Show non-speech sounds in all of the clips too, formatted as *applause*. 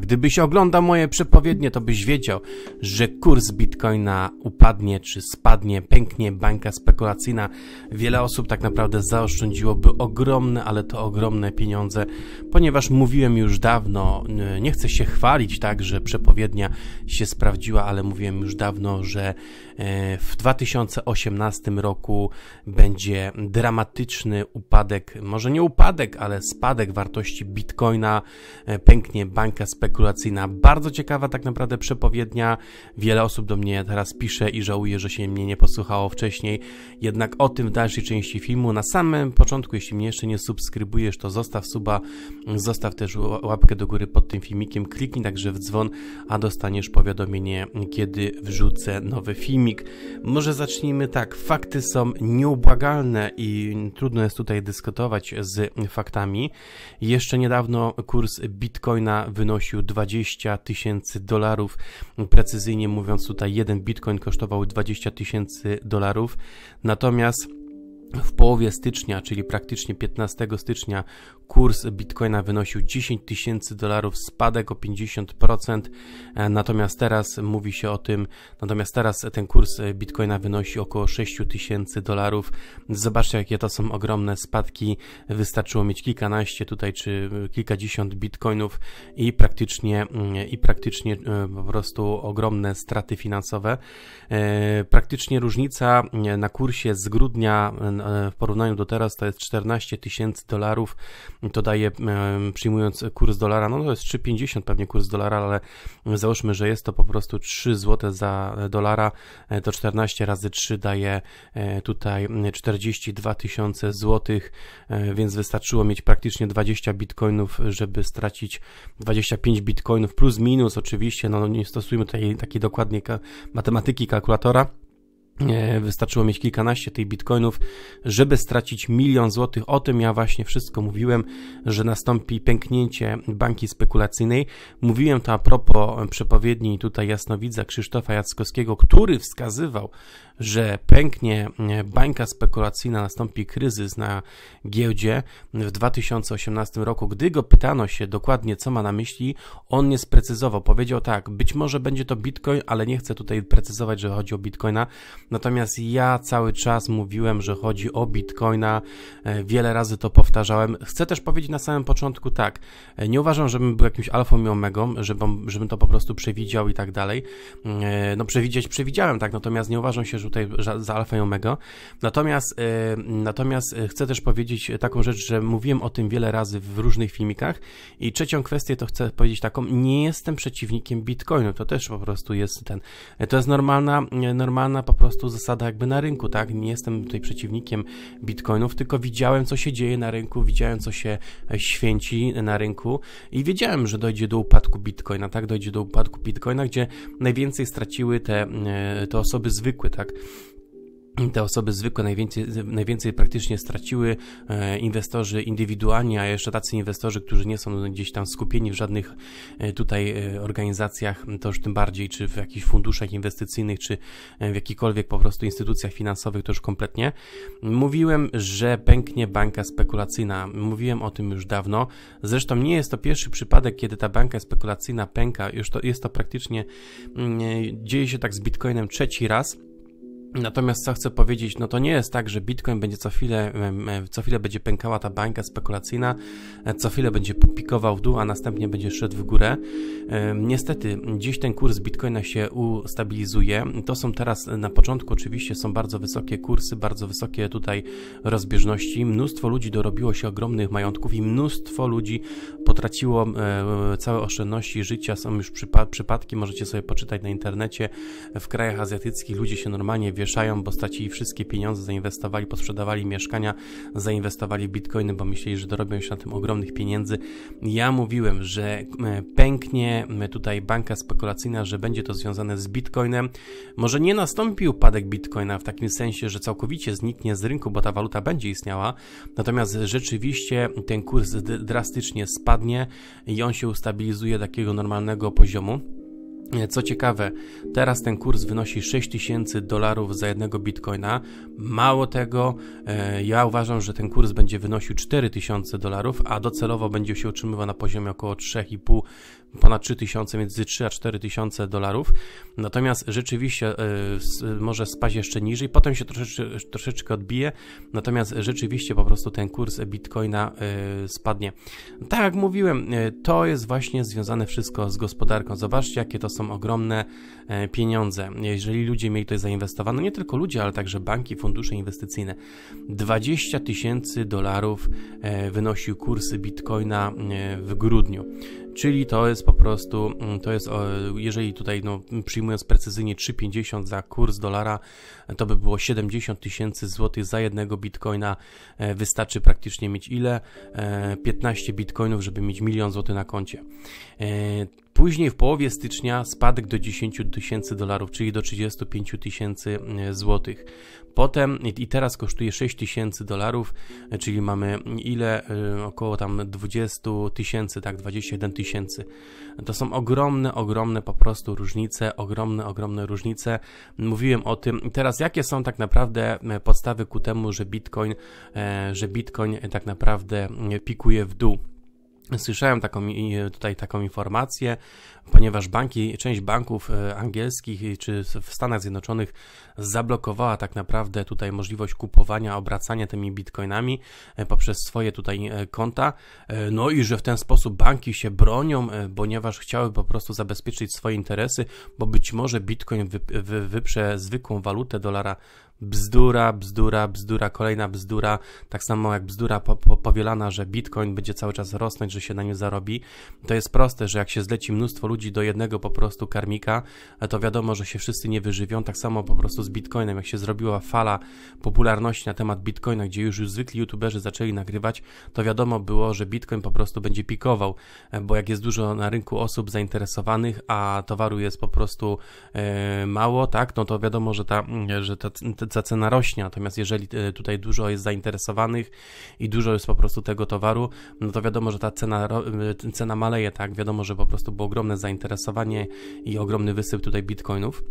Gdybyś oglądał moje przepowiednie, to byś wiedział, że kurs bitcoina upadnie czy spadnie, pęknie bańka spekulacyjna. Wiele osób tak naprawdę zaoszczędziłoby ogromne, ale to ogromne pieniądze, ponieważ mówiłem już dawno, nie chcę się chwalić tak, że przepowiednia się sprawdziła, ale mówiłem już dawno, że E, w 2018 roku będzie dramatyczny upadek, może nie upadek, ale spadek wartości bitcoina. E, pęknie bańka spekulacyjna. Bardzo ciekawa tak naprawdę przepowiednia. Wiele osób do mnie teraz pisze i żałuje, że się mnie nie posłuchało wcześniej. Jednak o tym w dalszej części filmu. Na samym początku, jeśli mnie jeszcze nie subskrybujesz, to zostaw suba, zostaw też łapkę do góry pod tym filmikiem, kliknij także w dzwon, a dostaniesz powiadomienie, kiedy wrzucę nowy film filmik. Może zacznijmy tak. Fakty są nieubłagalne i trudno jest tutaj dyskutować z faktami. Jeszcze niedawno kurs bitcoina wynosił 20 tysięcy dolarów. Precyzyjnie mówiąc, tutaj jeden bitcoin kosztował 20 tysięcy dolarów. Natomiast w połowie stycznia, czyli praktycznie 15 stycznia, kurs bitcoina wynosił 10 tysięcy dolarów, spadek o 50%. E, natomiast teraz mówi się o tym, natomiast teraz ten kurs bitcoina wynosi około 6 tysięcy dolarów. Zobaczcie, jakie to są ogromne spadki. Wystarczyło mieć kilkanaście tutaj, czy kilkadziesiąt bitcoinów i praktycznie, mm, i praktycznie e, po prostu ogromne straty finansowe. E, praktycznie różnica mm, na kursie z grudnia E, w porównaniu do teraz to jest 14 tysięcy dolarów, to daje, e, przyjmując kurs dolara, no to jest 3,50 pewnie kurs dolara, ale załóżmy, że jest to po prostu 3 zł za dolara, e, to 14 razy 3 daje tutaj 42 tysiące złotych, więc wystarczyło mieć praktycznie 20 bitcoinów, żeby stracić 25 bitcoinów plus minus oczywiście, no nie stosujmy tutaj takiej dokładnie matematyki kalkulatora, E, wystarczyło mieć kilkanaście tych bitcoinów, żeby stracić milion złotych. O tym ja właśnie wszystko mówiłem, że nastąpi pęknięcie banki spekulacyjnej. Mówiłem to a propos przepowiedni tutaj jasnowidza Krzysztofa Jackowskiego, który wskazywał, że pęknie e, bańka spekulacyjna, nastąpi kryzys na giełdzie w 2018 roku. Gdy go pytano się dokładnie, co ma na myśli, on nie sprecyzował. Powiedział tak, być może będzie to bitcoin, ale nie chcę tutaj precyzować, że chodzi o bitcoina Natomiast ja cały czas mówiłem, że chodzi o Bitcoina, e, wiele razy to powtarzałem. Chcę też powiedzieć na samym początku tak, e, nie uważam, żebym był jakimś alfą i omegą, żebym, żebym to po prostu przewidział i tak dalej. E, no przewidzieć przewidziałem, tak, natomiast nie uważam się że tutaj za alfa i omegę. Natomiast, natomiast chcę też powiedzieć taką rzecz, że mówiłem o tym wiele razy w różnych filmikach i trzecią kwestię to chcę powiedzieć taką, nie jestem przeciwnikiem Bitcoinu, to też po prostu jest ten, to jest normalna, normalna po prostu prostu zasada jakby na rynku, tak? Nie jestem tutaj przeciwnikiem bitcoinów, tylko widziałem, co się dzieje na rynku, widziałem, co się e, święci na rynku i wiedziałem, że dojdzie do upadku bitcoina, tak? Dojdzie do upadku bitcoina, gdzie najwięcej straciły te, e, te osoby zwykłe, tak? te osoby zwykłe najwięcej, najwięcej praktycznie straciły e, inwestorzy indywidualni, a jeszcze tacy inwestorzy, którzy nie są gdzieś tam skupieni w żadnych e, tutaj e, organizacjach, to już tym bardziej, czy w jakichś funduszach inwestycyjnych, czy w jakikolwiek po prostu instytucjach finansowych, to już kompletnie. Mówiłem, że pęknie banka spekulacyjna. Mówiłem o tym już dawno. Zresztą nie jest to pierwszy przypadek, kiedy ta banka spekulacyjna pęka. Już to jest to praktycznie, mm, dzieje się tak z Bitcoinem trzeci raz. Natomiast co chcę powiedzieć, no to nie jest tak, że Bitcoin będzie co chwilę, co chwilę będzie pękała ta bańka spekulacyjna, e, co chwilę będzie pikował w dół, a następnie będzie szedł w górę. Niestety, dziś ten kurs Bitcoina się ustabilizuje. To są teraz e, na początku oczywiście są bardzo wysokie kursy, bardzo wysokie tutaj rozbieżności. Mnóstwo ludzi dorobiło się ogromnych majątków i mnóstwo ludzi potraciło e, całe oszczędności życia. Są już przypadki, możecie sobie poczytać na internecie. W krajach azjatyckich ludzie się normalnie wierzą zawieszają, bo stracili wszystkie pieniądze, zainwestowali, posprzedawali mieszkania, zainwestowali w bitcoiny, bo myśleli, że dorobią się na tym ogromnych pieniędzy. Ja mówiłem, że e, pęknie e, tutaj banka spekulacyjna, że będzie to związane z bitcoinem. Może nie nastąpi upadek bitcoina w takim sensie, że całkowicie zniknie z rynku, bo ta waluta będzie istniała, natomiast rzeczywiście ten kurs drastycznie spadnie i on się ustabilizuje do takiego normalnego poziomu. Co ciekawe, teraz ten kurs wynosi 6000 dolarów za jednego bitcoina. Mało tego, e, ja uważam, że ten kurs będzie wynosił 4000 dolarów, a docelowo będzie się utrzymywał na poziomie około 3,5 ponad 3000, między 3 a 4000 dolarów. Natomiast rzeczywiście e, może spaść jeszcze niżej, potem się troszeczkę, troszeczkę odbije, natomiast rzeczywiście po prostu ten kurs bitcoina e, spadnie. Tak jak mówiłem, e, to jest właśnie związane wszystko z gospodarką. Zobaczcie, jakie to są ogromne pieniądze. Jeżeli ludzie mieli to zainwestowane, no nie tylko ludzie, ale także banki, fundusze inwestycyjne. 20 tysięcy dolarów wynosił kurs bitcoina w grudniu. Czyli to jest po prostu, mm, to jest, jeżeli tutaj no, przyjmując precyzyjnie 3,50 za kurs dolara, to by było 70 tysięcy złotych za jednego bitcoina. E, wystarczy praktycznie mieć ile? 15 e, bitcoinów, żeby mieć milion złotych na koncie. E, Później w połowie stycznia spadek do 10 tysięcy dolarów, czyli do 35 tysięcy e, złotych. Potem i teraz kosztuje 6 tysięcy dolarów, e, czyli mamy ile? E, około tam 20 tysięcy, tak, 21 tysięcy. To są ogromne, ogromne po prostu różnice, ogromne, ogromne różnice. Mówiłem o tym. Teraz jakie są tak naprawdę podstawy ku temu, że Bitcoin, że Bitcoin tak naprawdę pikuje w dół? Słyszałem taką, tutaj taką informację, ponieważ banki, część banków e, angielskich e, czy w Stanach Zjednoczonych zablokowała tak naprawdę tutaj możliwość kupowania, obracania tymi bitcoinami e, poprzez swoje tutaj konta. No i że w ten sposób banki się bronią, ponieważ chciały po prostu zabezpieczyć swoje interesy, bo być może bitcoin wyprze zwykłą walutę dolara bzdura, bzdura, bzdura, kolejna bzdura, tak samo jak bzdura po, po, powielana, że bitcoin będzie cały czas rosnąć, że się na nie zarobi. To jest proste, że jak się zleci mnóstwo ludzi, ludzi do jednego po prostu karmika, to wiadomo, że się wszyscy nie wyżywią. Tak samo po prostu z Bitcoinem, jak się zrobiła fala popularności na temat Bitcoina, gdzie już, już zwykli youtuberzy zaczęli nagrywać, to wiadomo było, że Bitcoin po prostu będzie pikował, e, bo jak jest dużo na rynku osób zainteresowanych, a towaru jest po prostu e, mało, tak, no to wiadomo, że ta, mm, że ta, ta cena rośnie. Natomiast jeżeli e, tutaj dużo jest zainteresowanych i dużo jest po prostu tego towaru, no to wiadomo, że ta cena, cena maleje, tak, wiadomo, że po prostu było ogromne zainteresowanie i ogromny wysyp tutaj bitcoinów.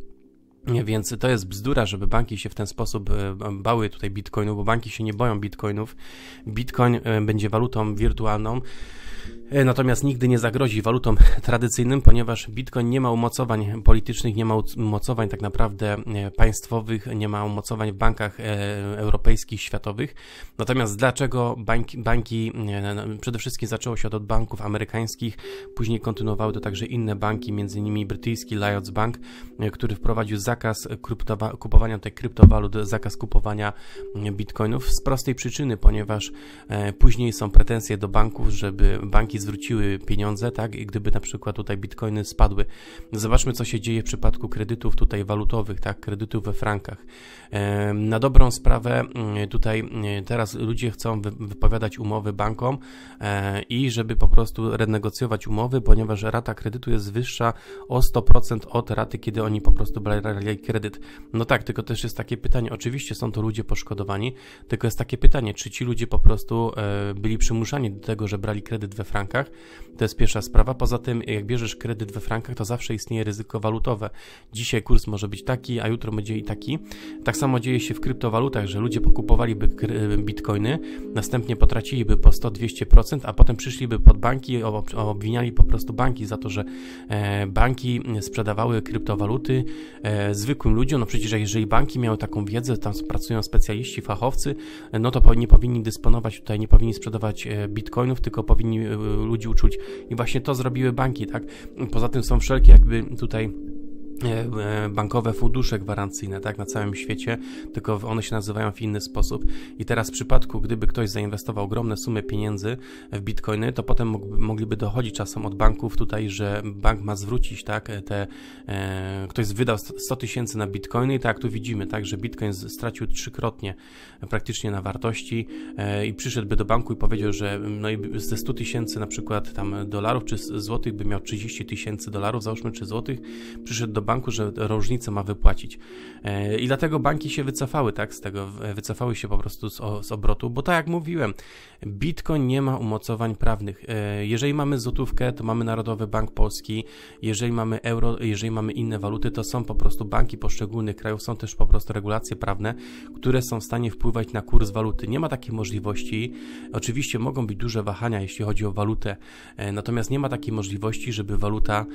Więc to jest bzdura, żeby banki się w ten sposób e, bały tutaj bitcoinu, bo banki się nie boją bitcoinów. Bitcoin e, będzie walutą wirtualną E, natomiast nigdy nie zagrozi walutom *laughs* tradycyjnym, ponieważ Bitcoin nie ma umocowań politycznych, nie ma umocowań tak naprawdę e, państwowych, nie ma umocowań w bankach e, europejskich, światowych. Natomiast dlaczego banki, banki przede wszystkim zaczęło się od banków amerykańskich, później kontynuowały to także inne banki, m.in. brytyjski Lions Bank, który wprowadził zakaz kupowania tych kryptowalut, zakaz kupowania bitcoinów z prostej przyczyny, ponieważ później są pretensje do banków, żeby banki banki zwróciły pieniądze, tak? I gdyby na przykład tutaj bitcoiny spadły. Zobaczmy, co się dzieje w przypadku kredytów tutaj walutowych, tak? Kredytów we frankach. E, na dobrą sprawę mm, tutaj mm, teraz ludzie chcą wypowiadać umowy bankom e, i żeby po prostu renegocjować umowy, ponieważ rata kredytu jest wyższa o 100% od raty, kiedy oni po prostu brali kredyt. No tak, tylko też jest takie pytanie, oczywiście są to ludzie poszkodowani, tylko jest takie pytanie, czy ci ludzie po prostu e, byli przymuszani do tego, że brali kredyt we frankach, frankach. To jest pierwsza sprawa. Poza tym, jak bierzesz kredyt we frankach, to zawsze istnieje ryzyko walutowe. Dzisiaj kurs może być taki, a jutro będzie i taki. Tak samo dzieje się w kryptowalutach, że ludzie pokupowaliby bitcoiny, następnie potraciliby po 100-200%, a potem przyszliby pod banki, obwiniali po prostu banki za to, że e, banki sprzedawały kryptowaluty e, zwykłym ludziom. No przecież, jeżeli banki miały taką wiedzę, tam pracują specjaliści, fachowcy, e, no to nie powinni dysponować tutaj, nie powinni sprzedawać bitcoinów, tylko powinni Y, ludzi uczuć. I właśnie to zrobiły banki, tak? Poza tym są wszelkie jakby tutaj E, e, bankowe fundusze gwarancyjne, tak, na całym świecie, tylko one się nazywają w inny sposób. I teraz w przypadku, gdyby ktoś zainwestował ogromne sumy pieniędzy e, w bitcoiny, to potem mogliby dochodzić czasem od banków tutaj, że bank ma zwrócić, tak, te, e, ktoś wydał 100 tysięcy na bitcoiny i tak tu widzimy, tak, że bitcoin stracił trzykrotnie praktycznie na wartości e, i przyszedłby do banku i powiedział, że mm, no i ze 100 tysięcy na przykład tam dolarów czy złotych by miał 30 tysięcy dolarów, załóżmy, czy złotych, przyszedł do banku, że różnicę ma wypłacić. E, I dlatego banki się wycofały, tak, z tego, wycofały się po prostu z, z obrotu, bo tak jak mówiłem, Bitcoin nie ma umocowań prawnych. E, jeżeli mamy złotówkę, to mamy Narodowy Bank Polski, jeżeli mamy euro, jeżeli mamy inne waluty, to są po prostu banki poszczególnych krajów, są też po prostu regulacje prawne, które są w stanie wpływać na kurs waluty. Nie ma takiej możliwości. Oczywiście mogą być duże wahania, jeśli chodzi o walutę, e, natomiast nie ma takiej możliwości, żeby waluta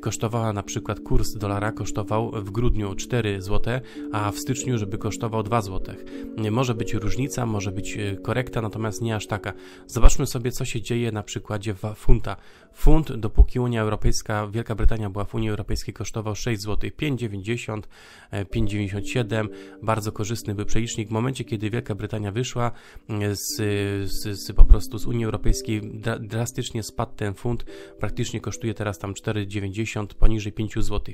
kosztowała na przykład kurs dolara dolara kosztował w grudniu 4 zł, a w styczniu, żeby kosztował 2 zł. Może być różnica, może być e, korekta, natomiast nie aż taka. Zobaczmy sobie, co się dzieje na przykładzie funta. Funt, dopóki Unia Europejska, Wielka Brytania była w Unii Europejskiej, kosztował 6 zł, 5,90, 5,97, bardzo korzystny był przelicznik. W momencie, kiedy Wielka Brytania wyszła e, z, z, z po prostu z Unii Europejskiej, drastycznie spadł ten funt, praktycznie kosztuje teraz tam 4,90, poniżej 5 zł.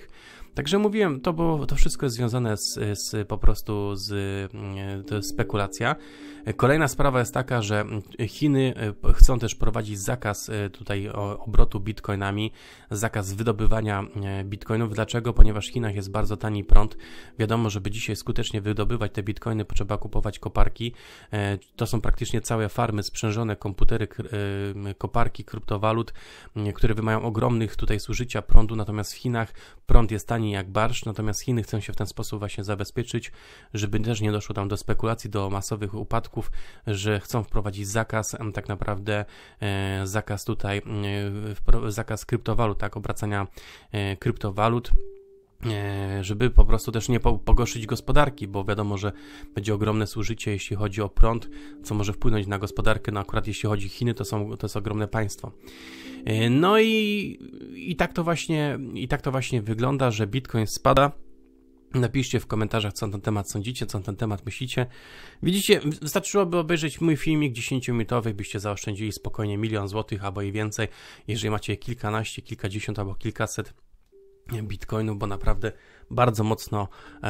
Także mówiłem, to, bo to wszystko jest związane z, z po prostu z mm, to jest spekulacja. Kolejna sprawa jest taka, że Chiny e, chcą też prowadzić zakaz e, tutaj obrotu bitcoinami, zakaz wydobywania e, bitcoinów. Dlaczego? Ponieważ w Chinach jest bardzo tani prąd. Wiadomo, żeby dzisiaj skutecznie wydobywać te bitcoiny, trzeba kupować koparki. To są praktycznie całe farmy sprzężone, komputery, koparki kryptowalut, które wymagają ogromnych tutaj zużycia prądu, natomiast w Chinach prąd jest jest jak barsz, natomiast Chiny chcą się w ten sposób właśnie zabezpieczyć, żeby też nie doszło tam do spekulacji, do masowych upadków, że chcą wprowadzić zakaz, tak naprawdę e, zakaz tutaj, e, zakaz kryptowalut, tak, obracania e, kryptowalut. E, żeby po prostu też nie pogorszyć gospodarki, bo wiadomo, że będzie ogromne zużycie, jeśli chodzi o prąd, co może wpłynąć na gospodarkę, no akurat jeśli chodzi o Chiny, to, są, to jest ogromne państwo. E, no i, i, tak to właśnie, i tak to właśnie wygląda, że Bitcoin spada, Napiszcie w komentarzach, co na ten temat sądzicie, co na ten temat myślicie. Widzicie, wystarczyłoby obejrzeć mój filmik 10-minutowy, byście zaoszczędzili spokojnie milion złotych albo i więcej, jeżeli macie kilkanaście, kilkadziesiąt albo kilkaset Bitcoinu, bo naprawdę bardzo mocno e,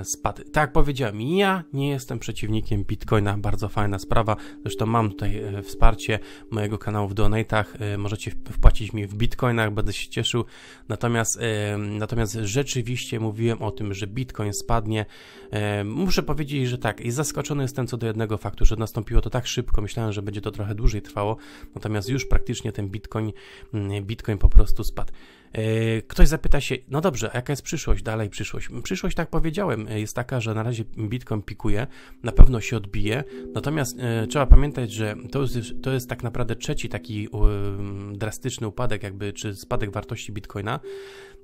e, spadł. Tak jak powiedziałem, ja nie jestem przeciwnikiem Bitcoina, bardzo fajna sprawa. Zresztą mam tutaj e, wsparcie mojego kanału w donatach, możecie wpłacić mi w Bitcoinach, będę się cieszył. Natomiast, natomiast rzeczywiście mówiłem o tym, że Bitcoin spadnie. Muszę powiedzieć, że tak, i zaskoczony jestem co do jednego faktu, że nastąpiło to tak szybko. Myślałem, że będzie to trochę dłużej trwało, natomiast już praktycznie ten Bitcoin, mm, Bitcoin po prostu spadł. Ktoś zapyta się, no dobrze, a jaka jest przyszłość dalej? dalej przyszłość? Przyszłość, tak powiedziałem, e, jest taka, że na razie Bitcoin pikuje, na pewno się odbije, natomiast e, trzeba pamiętać, że to jest, to jest tak naprawdę trzeci taki e, drastyczny upadek, jakby, czy spadek wartości Bitcoina.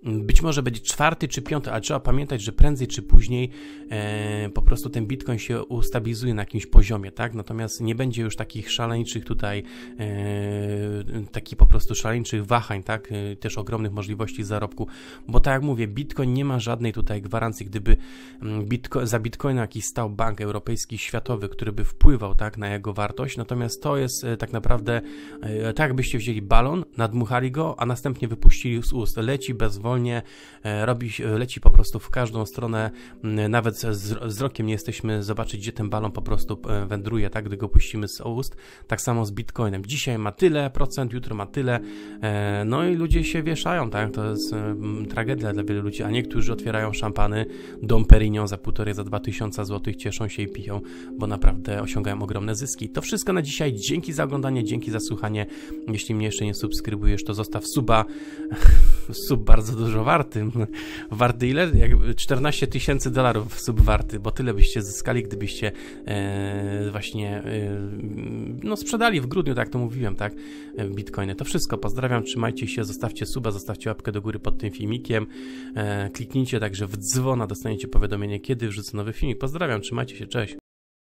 Być może będzie czwarty czy piąty, ale trzeba pamiętać, że prędzej czy później e, po prostu ten bitcoin się ustabilizuje na jakimś poziomie, tak? Natomiast nie będzie już takich szaleńczych tutaj, e, takich po prostu szaleńczych wahań, tak? E, też ogromnych możliwości zarobku, bo tak jak mówię, bitcoin nie ma żadnej tutaj gwarancji. Gdyby mm, bitco za Bitcoin jakiś stał bank europejski, światowy, który by wpływał, tak, na jego wartość, natomiast to jest e, tak naprawdę, e, tak byście wzięli balon, nadmuchali go, a następnie wypuścili z ust, leci bez wolności wolnie, e, robi, leci po prostu w każdą stronę, nawet z wzrokiem nie jesteśmy zobaczyć, gdzie ten balon po prostu e, wędruje, tak, gdy go puścimy z ust. Tak samo z Bitcoinem. Dzisiaj ma tyle procent, jutro ma tyle, e, no i ludzie się wieszają, tak, to jest tragedia dla wielu ludzi, a niektórzy otwierają szampany, Dom Perignon za półtorej, za dwa tysiąca złotych, cieszą się i piją, bo naprawdę osiągają ogromne zyski. To wszystko na dzisiaj. Dzięki za oglądanie, dzięki za słuchanie. Jeśli mnie jeszcze nie subskrybujesz, to zostaw suba. *laughs* Sub bardzo dużo warty. *laughs* Warty ile? 14 tysięcy dolarów subwarty, bo tyle byście zyskali, gdybyście e, właśnie e, no sprzedali w grudniu, tak to mówiłem, tak? E, bitcoiny. To wszystko. Pozdrawiam, trzymajcie się, zostawcie suba, zostawcie łapkę do góry pod tym filmikiem. E, kliknijcie także w dzwona, dostaniecie powiadomienie, kiedy wrzucę nowy filmik. Pozdrawiam, trzymajcie się, cześć.